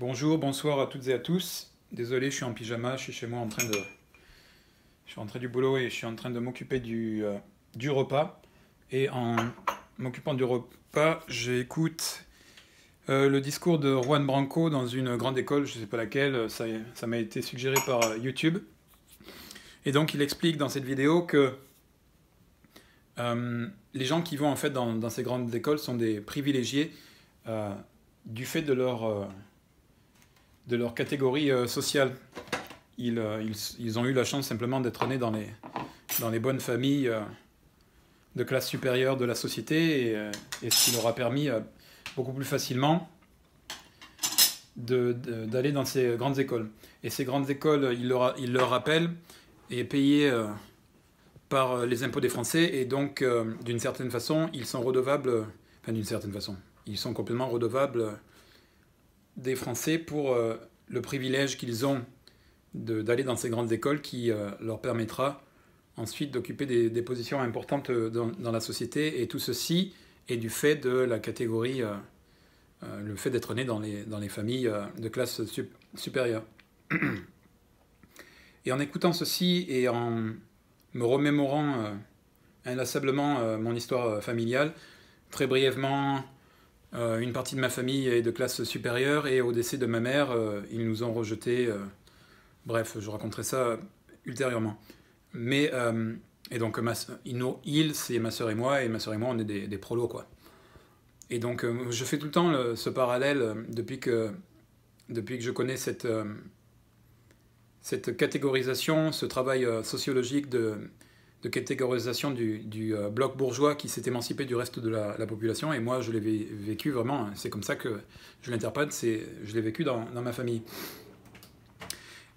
Bonjour, bonsoir à toutes et à tous. Désolé, je suis en pyjama, je suis chez moi en train de. Je suis rentré du boulot et je suis en train de m'occuper du, euh, repas. Et en m'occupant du repas, j'écoute euh, le discours de Juan Branco dans une grande école, je ne sais pas laquelle, ça, m'a été suggéré par euh, YouTube. Et donc il explique dans cette vidéo que les gens qui vont en fait dans, ces grandes écoles sont des privilégiés du fait de leur de leur catégorie euh, sociale. Euh, ils, ils, ont eu la chance simplement d'être nés dans les, dans les bonnes familles euh, de classe supérieure de la société, et, et ce qui leur a permis beaucoup plus facilement d'aller dans ces grandes écoles. Et ces grandes écoles, ils leur, ils leur est payées par les impôts des Français, et donc, d'une certaine façon, ils sont redevables, enfin d'une certaine façon, ils sont complètement redevables des Français pour euh, le privilège qu'ils ont d'aller dans ces grandes écoles qui euh, leur permettra ensuite d'occuper des, positions importantes dans, la société. Et tout ceci est du fait de la catégorie, euh, le fait d'être né dans les, familles de classe supérieure. Et en écoutant ceci et en me remémorant inlassablement mon histoire familiale, très brièvement, euh, une partie de ma famille est de classe supérieure et au décès de ma mère, euh, ils nous ont rejetés. Euh, bref, je raconterai ça ultérieurement. Mais, et donc, ma, ils, c'est ma soeur et moi, et ma soeur et moi, on est des, prolos, quoi. Et donc, je fais tout le temps ce parallèle depuis que, depuis que je connais cette, cette catégorisation, ce travail sociologique de de catégorisation du, euh, bloc bourgeois qui s'est émancipé du reste de la, population. Et moi, je l'ai vécu vraiment, hein. c'est comme ça que je l'interprète, je l'ai vécu dans, ma famille.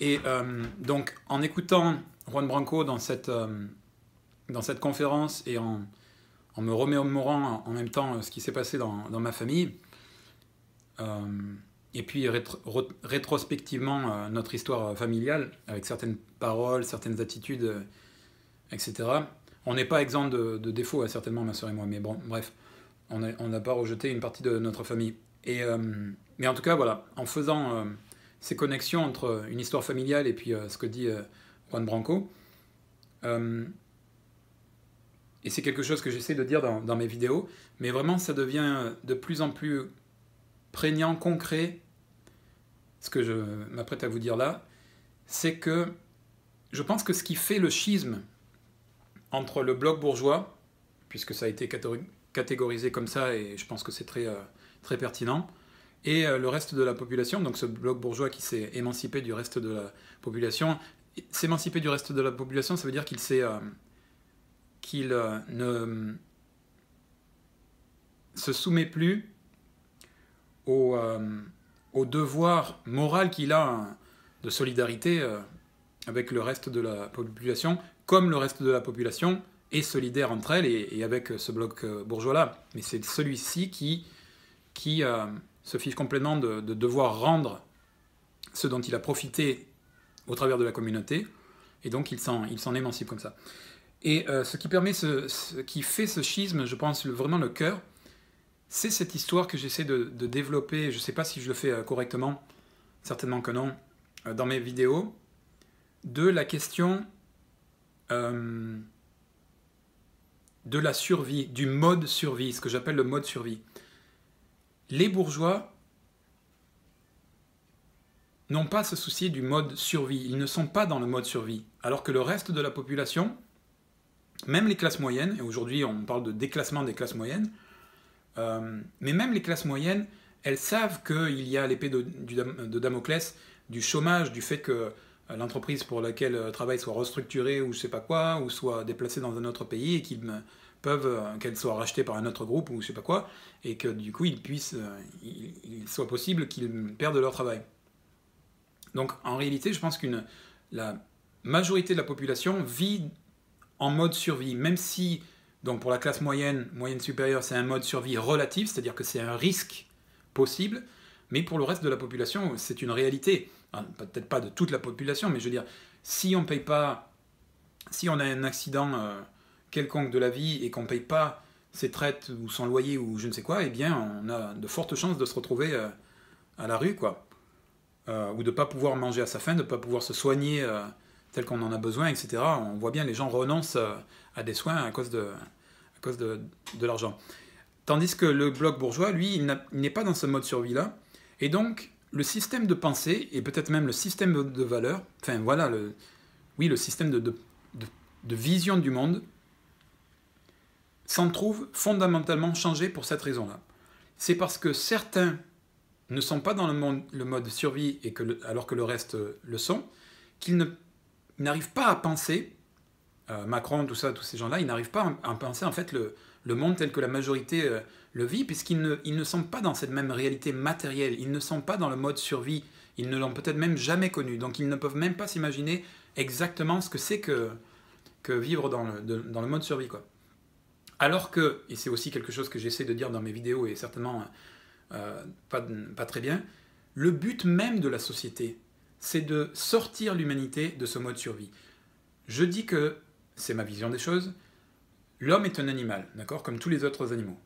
Et euh, donc, en écoutant Juan Branco dans cette, euh, dans cette conférence et en, en me remémorant en même temps ce qui s'est passé dans, ma famille, et puis rétrospectivement notre histoire familiale, avec certaines paroles, certaines attitudes etc. On n'est pas exempt de, défauts, hein, certainement, ma soeur et moi, mais bon, bref, on n'a pas rejeté une partie de notre famille. Et, euh, mais en tout cas, voilà, en faisant euh, ces connexions entre une histoire familiale et puis euh, ce que dit Juan Branco, et c'est quelque chose que j'essaie de dire dans, mes vidéos, mais vraiment, ça devient de plus en plus prégnant, concret, ce que je m'apprête à vous dire là, c'est que je pense que ce qui fait le schisme entre le bloc bourgeois, puisque ça a été catégorisé comme ça, et je pense que c'est très, euh, très pertinent, et euh, le reste de la population, donc ce bloc bourgeois qui s'est émancipé du reste de la population. S'émanciper du reste de la population, ça veut dire qu'il euh, qu'il ne se soumet plus au, au devoir moral qu'il a hein, de solidarité avec le reste de la population comme le reste de la population, est solidaire entre elles et, avec ce bloc euh, bourgeois-là. Mais c'est celui-ci qui, qui euh, se fiche complètement de, devoir rendre ce dont il a profité au travers de la communauté, et donc il s'en émancipe comme ça. Et euh, ce qui permet, ce, qui fait ce schisme, je pense vraiment le cœur, c'est cette histoire que j'essaie de, de, développer. Je ne sais pas si je le fais correctement, certainement que non, dans mes vidéos, de la question euh, de la survie, du mode survie, ce que j'appelle le mode survie. Les bourgeois n'ont pas ce souci du mode survie, ils ne sont pas dans le mode survie, alors que le reste de la population, même les classes moyennes, et aujourd'hui on parle de déclassement des classes moyennes, euh, mais même les classes moyennes, elles savent qu'il y a l'épée de, Damoclès, du chômage, du fait que euh, l'entreprise pour laquelle le euh, travaille soit restructurée ou je sais pas quoi, ou soit déplacée dans un autre pays et qu'ils peuvent euh, qu'elle soit rachetée par un autre groupe ou je sais pas quoi, et que du coup ils puissent, il, soit possible qu'ils perdent leur travail. Donc en réalité, je pense qu'une la majorité de la population vit en mode survie, même si donc pour la classe moyenne, moyenne supérieure, c'est un mode survie relatif, c'est-à-dire que c'est un risque possible, mais pour le reste de la population, c'est une réalité. Hein, peut-être pas de toute la population, mais je veux dire, si on paye pas, si on a un accident euh, quelconque de la vie et qu'on paye pas ses traites ou son loyer ou je ne sais quoi, eh bien, on a de fortes chances de se retrouver euh, à la rue, quoi. Euh, ou de ne pas pouvoir manger à sa faim, de ne pas pouvoir se soigner tel qu'on en a besoin, etc. On voit bien les gens renoncent à des soins à cause de, cause de, de l'argent. Tandis que le bloc bourgeois, lui, il n'est pas dans ce mode survie-là. Et donc, le système de pensée et peut-être même le système de valeur, enfin voilà, le, oui, le système de, vision du monde s'en trouve fondamentalement changé pour cette raison-là. C'est parce que certains ne sont pas dans le, mode survie et que alors que le reste euh, le sont, qu'ils n'arrivent pas à penser, euh, Macron, tout ça, tous ces gens-là, ils n'arrivent pas à, à penser en fait le, le monde tel que la majorité euh, le vit, puisqu'ils ne, sont pas dans cette même réalité matérielle, ils ne sont pas dans le mode survie, ils ne l'ont peut-être même jamais connu, donc ils ne peuvent même pas s'imaginer exactement ce que c'est que, que vivre dans le, mode survie. Alors que, et c'est aussi quelque chose que j'essaie de dire dans mes vidéos, et certainement euh, pas, pas très bien, le but même de la société, c'est de sortir l'humanité de ce mode survie. Je dis que, c'est ma vision des choses, L'homme est un animal, d'accord Comme tous les autres animaux.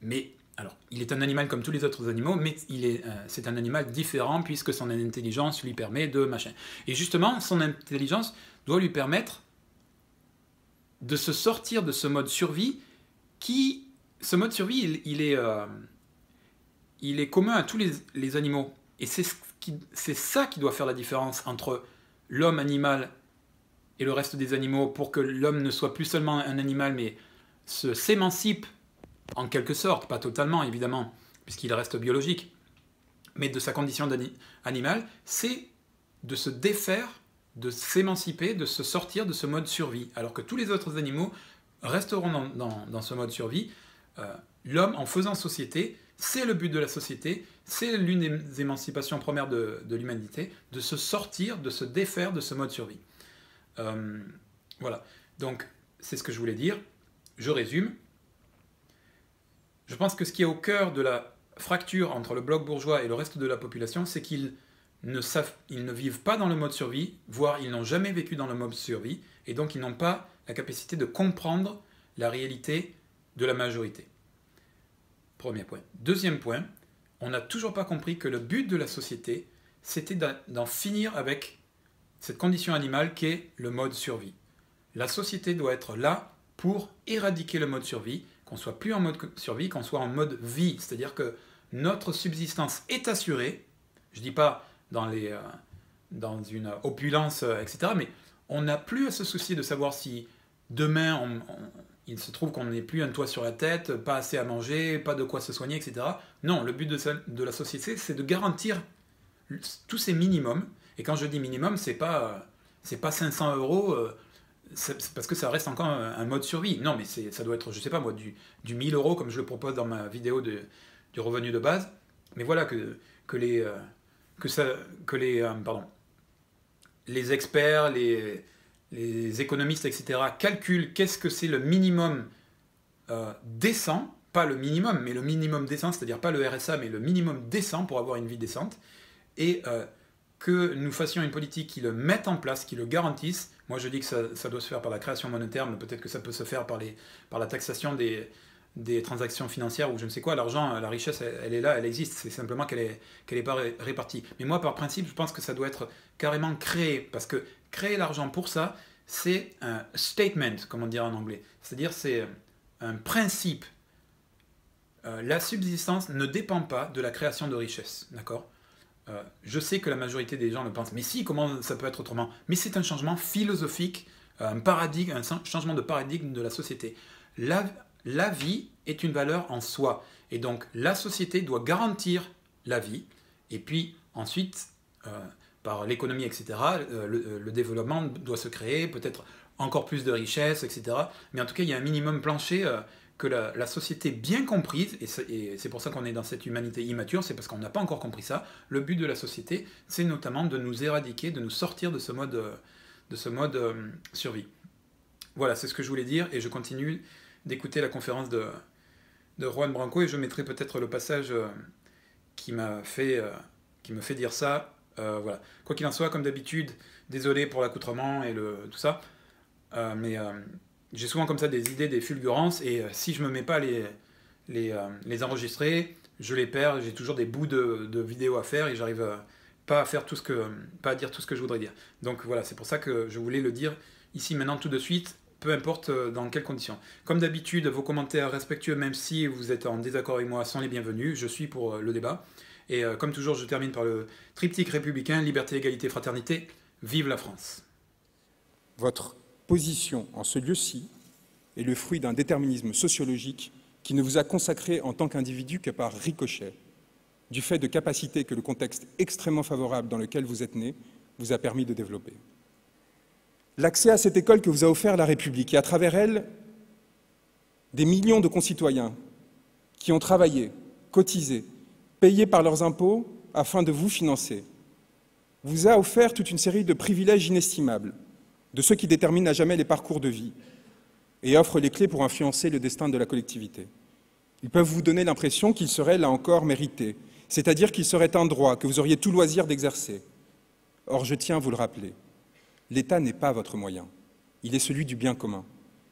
Mais, alors, il est un animal comme tous les autres animaux, mais euh, c'est un animal différent puisque son intelligence lui permet de machin. Et justement, son intelligence doit lui permettre de se sortir de ce mode survie qui, ce mode survie, il, est, euh, il est commun à tous les, animaux. Et c'est, ce c'est ça qui doit faire la différence entre l'homme animal et le reste des animaux pour que l'homme ne soit plus seulement un animal mais se s'émancipe en quelque sorte, pas totalement évidemment, puisqu'il reste biologique, mais de sa condition d'animal, c'est de se défaire, de s'émanciper, de se sortir de ce mode survie, alors que tous les autres animaux resteront dans, ce mode survie. Euh, l'homme, en faisant société, c'est le but de la société, c'est l'une des émancipations premières de, de l'humanité, de se sortir, de se défaire de ce mode survie. Euh, voilà. Donc, c'est ce que je voulais dire. Je résume. Je pense que ce qui est au cœur de la fracture entre le bloc bourgeois et le reste de la population, c'est qu'ils ne savent, ils ne vivent pas dans le mode survie, voire ils n'ont jamais vécu dans le mode survie, et donc ils n'ont pas la capacité de comprendre la réalité de la majorité. Premier point. Deuxième point, on n'a toujours pas compris que le but de la société, c'était d'en finir avec cette condition animale qu'est le mode survie. La société doit être là pour éradiquer le mode survie, qu'on soit plus en mode survie, qu'on soit en mode vie. C'est-à-dire que notre subsistance est assurée, je ne dis pas dans, les, euh, dans une opulence, euh, etc., mais on n'a plus à se soucier de savoir si demain il se trouve qu'on n'est plus un toit sur la tête, pas assez à manger, pas de quoi se soigner, etc. Non, le but de, de la société, c'est de garantir tous ces minimums et quand je dis minimum, c'est pas, euh, c'est pas 500 euros, euh, parce que ça reste encore un, mode survie. Non, mais ça doit être, je sais pas moi, du, 1000 euros comme je le propose dans ma vidéo du revenu de base. Mais voilà que, que les, euh, que ça, que les, pardon, les experts, les, économistes, etc., calculent qu'est-ce que c'est le minimum décent, pas le minimum, mais le minimum décent, c'est-à-dire pas le RSA, mais le minimum décent pour avoir une vie décente. Et que nous fassions une politique qui le mette en place, qui le garantisse. Moi, je dis que ça, doit se faire par la création monétaire, mais peut-être que ça peut se faire par, par la taxation des, des transactions financières ou je ne sais quoi. L'argent, la richesse, elle, est là, elle existe. C'est simplement qu'elle n'est qu'elle pas répartie. Mais moi, par principe, je pense que ça doit être carrément créé, parce que créer l'argent pour ça, c'est un statement, comme on dirait en anglais. C'est-à-dire, c'est un principe. Euh, la subsistance ne dépend pas de la création de richesse, d'accord euh, je sais que la majorité des gens le pensent, mais si, comment ça peut être autrement Mais c'est un changement philosophique, euh, un paradigme, un changement de paradigme de la société. La, vie est une valeur en soi, et donc la société doit garantir la vie, et puis ensuite, euh, par l'économie, etc., le, le, développement doit se créer, peut-être encore plus de richesses, etc. Mais en tout cas, il y a un minimum plancher que la, société bien comprise, et c'est pour ça qu'on est dans cette humanité immature, c'est parce qu'on n'a pas encore compris ça, le but de la société, c'est notamment de nous éradiquer, de nous sortir de ce mode, de ce mode euh, survie. Voilà, c'est ce que je voulais dire, et je continue d'écouter la conférence de, de Juan Branco, et je mettrai peut-être le passage euh, qui qui, fait, euh, qui me fait dire ça. voilà. Quoi qu'il en soit, comme d'habitude, désolé pour l'accoutrement et le, tout ça, mais j'ai souvent comme ça des idées, des fulgurances, et euh, si je me mets pas les, les, euh, les enregistrer, je les perds, j'ai toujours des bouts de, de vidéos à faire et j'arrive euh, pas à faire tout ce que, pas à dire tout ce que je voudrais dire. Donc voilà, c'est pour ça que je voulais le dire ici maintenant tout de suite, peu importe dans quelles conditions. Comme d'habitude, vos commentaires respectueux, même si vous êtes en désaccord avec moi, sont les bienvenus. Je suis pour le débat. Et comme toujours, je termine par le triptyque républicain, liberté, égalité, fraternité. Vive la France. Votre position en ce lieu-ci est le fruit d'un déterminisme sociologique qui ne vous a consacré en tant qu'individu que par ricochet, du fait de capacités que le contexte extrêmement favorable dans lequel vous êtes né vous a permis de développer. L'accès à cette école que vous a offert la République et à travers elle, des millions de concitoyens qui ont travaillé, cotisé, payé par leurs impôts afin de vous financer, vous a offert toute une série de privilèges inestimables de ceux qui déterminent à jamais les parcours de vie et offrent les clés pour influencer le destin de la collectivité. Ils peuvent vous donner l'impression qu'ils seraient, là encore, mérités, c'est-à-dire qu'ils seraient un droit que vous auriez tout loisir d'exercer. Or, je tiens à vous le rappeler, l'État n'est pas votre moyen, il est celui du bien commun,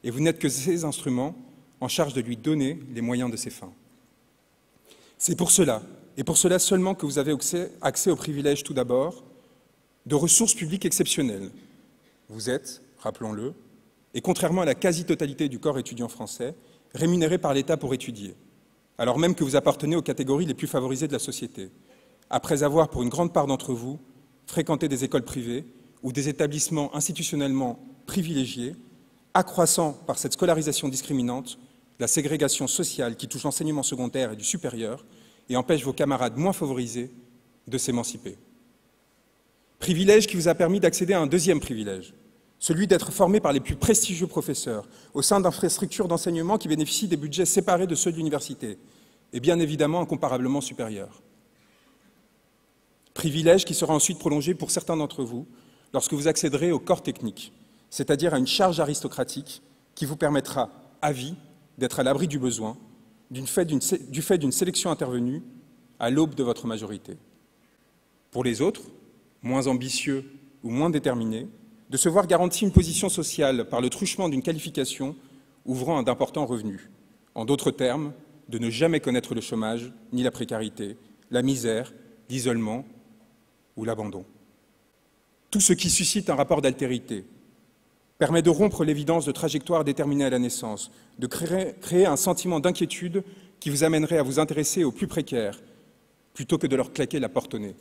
et vous n'êtes que ses instruments en charge de lui donner les moyens de ses fins. C'est pour cela, et pour cela seulement que vous avez accès, accès aux privilèges tout d'abord, de ressources publiques exceptionnelles, vous êtes, rappelons-le, et contrairement à la quasi-totalité du corps étudiant français, rémunéré par l'État pour étudier, alors même que vous appartenez aux catégories les plus favorisées de la société, après avoir, pour une grande part d'entre vous, fréquenté des écoles privées ou des établissements institutionnellement privilégiés, accroissant par cette scolarisation discriminante la ségrégation sociale qui touche l'enseignement secondaire et du supérieur et empêche vos camarades moins favorisés de s'émanciper. Privilège qui vous a permis d'accéder à un deuxième privilège, celui d'être formé par les plus prestigieux professeurs au sein d'infrastructures d'enseignement qui bénéficient des budgets séparés de ceux de l'université, et bien évidemment incomparablement supérieurs. Privilège qui sera ensuite prolongé pour certains d'entre vous lorsque vous accéderez au corps technique, c'est-à-dire à une charge aristocratique qui vous permettra, à vie, d'être à l'abri du besoin, du fait d'une sélection intervenue à l'aube de votre majorité. Pour les autres, moins ambitieux ou moins déterminés, de se voir garantir une position sociale par le truchement d'une qualification ouvrant un d'importants revenus. En d'autres termes, de ne jamais connaître le chômage, ni la précarité, la misère, l'isolement ou l'abandon. Tout ce qui suscite un rapport d'altérité permet de rompre l'évidence de trajectoire déterminée à la naissance, de créer un sentiment d'inquiétude qui vous amènerait à vous intéresser aux plus précaires plutôt que de leur claquer la porte au nez.